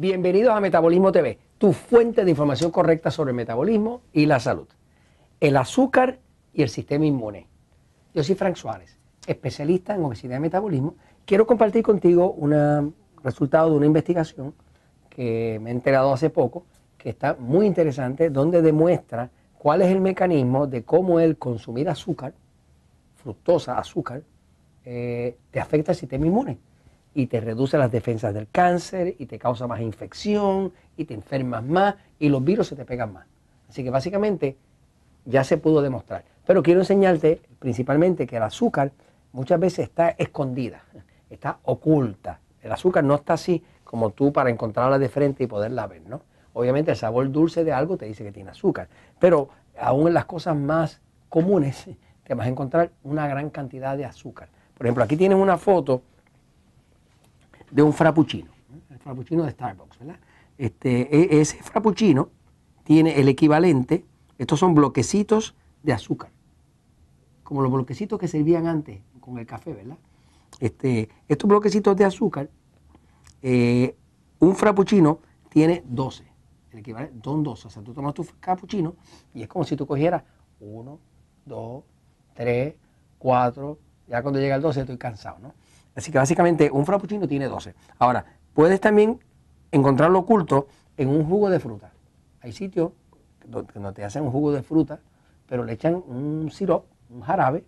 Bienvenidos a Metabolismo TV, tu fuente de información correcta sobre el metabolismo y la salud, el azúcar y el sistema inmune. Yo soy Frank Suárez, especialista en obesidad y metabolismo. Quiero compartir contigo un resultado de una investigación que me he enterado hace poco, que está muy interesante, donde demuestra cuál es el mecanismo de cómo el consumir azúcar, fructosa, azúcar, eh, te afecta al sistema inmune y te reduce las defensas del cáncer y te causa más infección y te enfermas más y los virus se te pegan más. Así que básicamente ya se pudo demostrar. Pero quiero enseñarte principalmente que el azúcar muchas veces está escondida, está oculta. El azúcar no está así como tú para encontrarla de frente y poderla ver, ¿no? Obviamente el sabor dulce de algo te dice que tiene azúcar, pero aún en las cosas más comunes te vas a encontrar una gran cantidad de azúcar. Por ejemplo, aquí tienes una foto de un frappuccino, el frappuccino de Starbucks, ¿verdad? Este, e, ese frappuccino tiene el equivalente, estos son bloquecitos de azúcar, como los bloquecitos que servían antes con el café, ¿verdad? Este, estos bloquecitos de azúcar, eh, un frappuccino tiene 12, el equivalente, son 12, o sea, tú tomas tu frappuccino y es como si tú cogieras 1, 2, 3, 4, ya cuando llega el 12 estoy cansado, ¿no? Así que básicamente un frappuccino tiene 12. Ahora, puedes también encontrarlo oculto en un jugo de fruta. Hay sitios donde te hacen un jugo de fruta, pero le echan un sirop, un jarabe,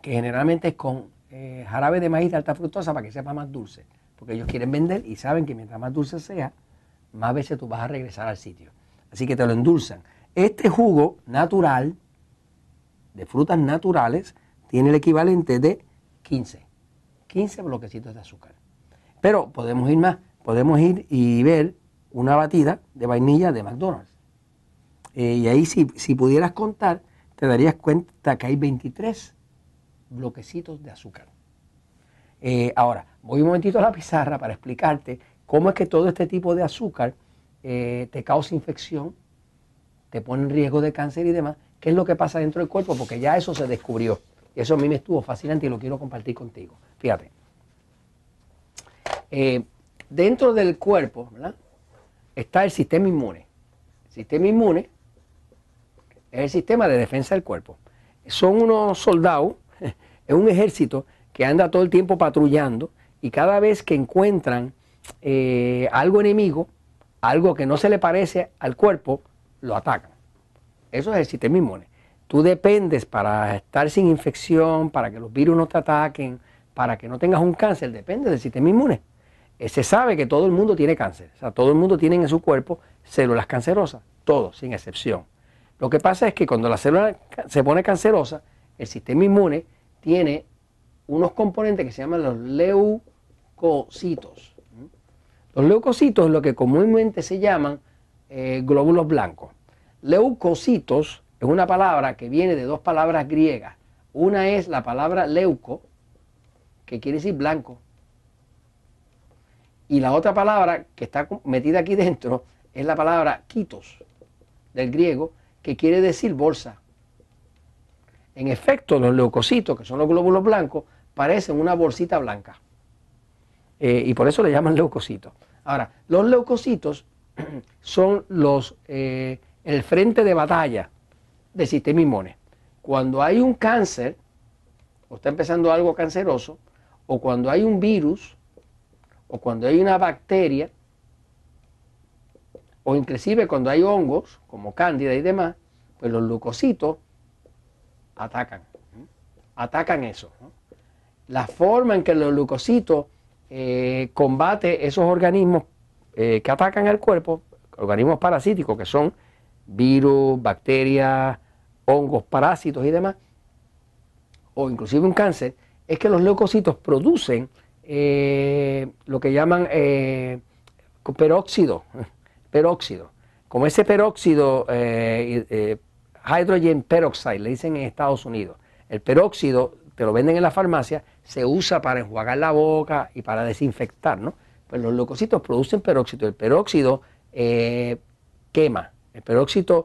que generalmente es con eh, jarabe de maíz de alta fructosa para que sepa más dulce. Porque ellos quieren vender y saben que mientras más dulce sea, más veces tú vas a regresar al sitio. Así que te lo endulzan. Este jugo natural, de frutas naturales, tiene el equivalente de 15. 15 bloquecitos de azúcar. Pero podemos ir más, podemos ir y ver una batida de vainilla de McDonald's. Eh, y ahí si, pudieras contar, te darías cuenta que hay 23 bloquecitos de azúcar. Eh, ahora, voy un momentito a la pizarra para explicarte cómo es que todo este tipo de azúcar eh, te causa infección, te pone en riesgo de cáncer y demás. ¿Qué es lo que pasa dentro del cuerpo? Porque ya eso se descubrió. Eso a mí me estuvo fascinante y lo quiero compartir contigo. Fíjate. Eh, dentro del cuerpo está el sistema inmune. El sistema inmune es el sistema de defensa del cuerpo. Son unos soldados, es un ejército que anda todo el tiempo patrullando y cada vez que encuentran eh, algo enemigo, algo que no se le parece al cuerpo, lo atacan. Eso es el sistema inmune tú dependes para estar sin infección, para que los virus no te ataquen, para que no tengas un cáncer, depende del sistema inmune. se sabe que todo el mundo tiene cáncer, o sea, todo el mundo tiene en su cuerpo células cancerosas, todos, sin excepción. Lo que pasa es que cuando la célula se pone cancerosa, el sistema inmune tiene unos componentes que se llaman los leucocitos. Los leucocitos es lo que comúnmente se llaman eh, glóbulos blancos. Leucocitos es una palabra que viene de dos palabras griegas. Una es la palabra leuco, que quiere decir blanco. Y la otra palabra que está metida aquí dentro es la palabra quitos, del griego, que quiere decir bolsa. En efecto, los leucocitos, que son los glóbulos blancos, parecen una bolsita blanca. Eh, y por eso le llaman leucocitos. Ahora, los leucocitos son los, eh, el frente de batalla de sistema Cuando hay un cáncer, o está empezando algo canceroso, o cuando hay un virus, o cuando hay una bacteria, o inclusive cuando hay hongos, como cándida y demás, pues los leucocitos atacan, atacan eso. La forma en que los leucocitos eh, combate esos organismos eh, que atacan al cuerpo, organismos parasíticos que son virus, bacterias, hongos, parásitos y demás, o inclusive un cáncer, es que los leucocitos producen eh, lo que llaman eh, peróxido, peróxido. Como ese peróxido, eh, hydrogen peroxide, le dicen en Estados Unidos. El peróxido, te lo venden en la farmacia, se usa para enjuagar la boca y para desinfectar, ¿no? Pues los leucocitos producen peróxido. El peróxido quema, el peróxido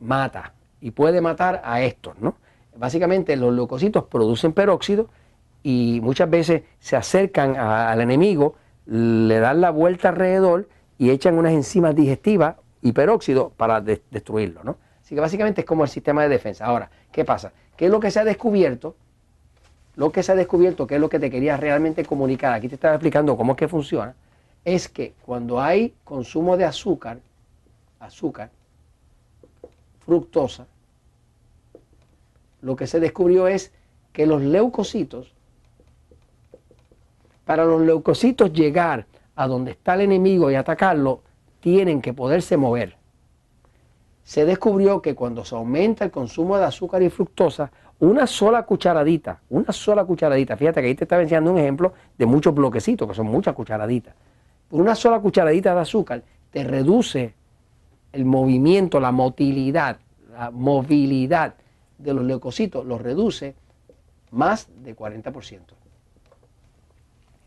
mata y puede matar a estos, ¿no? Básicamente los leucocitos producen peróxido y muchas veces se acercan al enemigo, le dan la vuelta alrededor y echan unas enzimas digestivas y peróxido para destruirlo, ¿no? Así que básicamente es como el sistema de defensa. Ahora, ¿qué pasa? ¿Qué es lo que se ha descubierto? Lo que se ha descubierto, que es lo que te quería realmente comunicar, aquí te estaba explicando cómo es que funciona, es que cuando hay consumo de azúcar, azúcar, fructosa, lo que se descubrió es que los leucocitos, para los leucocitos llegar a donde está el enemigo y atacarlo, tienen que poderse mover. Se descubrió que cuando se aumenta el consumo de azúcar y fructosa, una sola cucharadita, una sola cucharadita, fíjate que ahí te estaba enseñando un ejemplo de muchos bloquecitos, que son muchas cucharaditas, una sola cucharadita de azúcar te reduce el movimiento, la motilidad, la movilidad de los leucocitos los reduce más de 40%.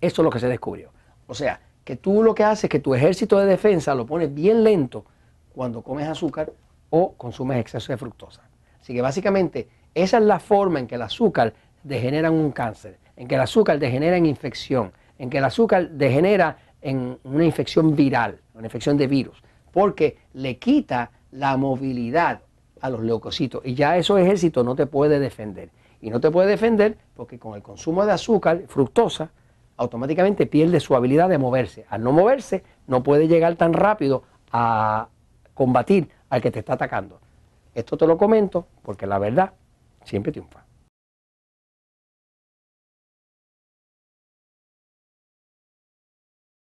Eso es lo que se descubrió. O sea, que tú lo que haces es que tu ejército de defensa lo pones bien lento cuando comes azúcar o consumes exceso de fructosa. Así que básicamente esa es la forma en que el azúcar degenera un cáncer, en que el azúcar degenera en infección, en que el azúcar degenera en una infección viral, una infección de virus porque le quita la movilidad a los leucocitos y ya eso ejército no te puede defender. Y no te puede defender porque con el consumo de azúcar, fructosa, automáticamente pierde su habilidad de moverse. Al no moverse, no puede llegar tan rápido a combatir al que te está atacando. Esto te lo comento porque la verdad siempre triunfa.